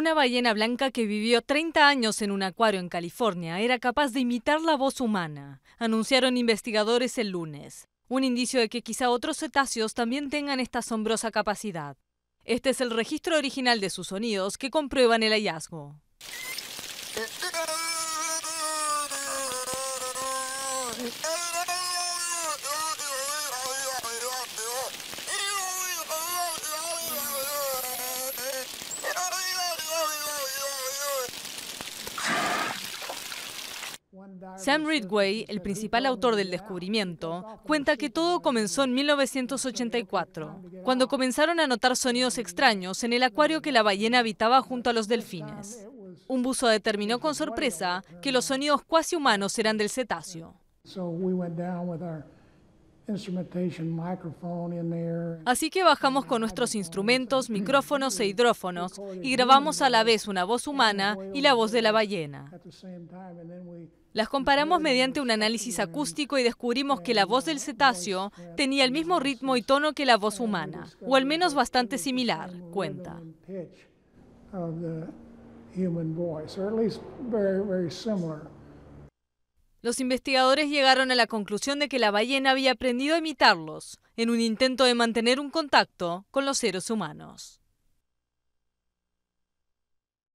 Una ballena blanca que vivió 30 años en un acuario en California era capaz de imitar la voz humana, anunciaron investigadores el lunes. Un indicio de que quizá otros cetáceos también tengan esta asombrosa capacidad. Este es el registro original de sus sonidos que comprueban el hallazgo. Sam Ridgway, el principal autor del descubrimiento, cuenta que todo comenzó en 1984, cuando comenzaron a notar sonidos extraños en el acuario que la ballena habitaba junto a los delfines. Un buzo determinó con sorpresa que los sonidos cuasi humanos eran del cetáceo. Así que bajamos con nuestros instrumentos, micrófonos e hidrófonos y grabamos a la vez una voz humana y la voz de la ballena. Las comparamos mediante un análisis acústico y descubrimos que la voz del cetáceo tenía el mismo ritmo y tono que la voz humana, o al menos bastante similar, cuenta. Los investigadores llegaron a la conclusión de que la ballena había aprendido a imitarlos en un intento de mantener un contacto con los seres humanos.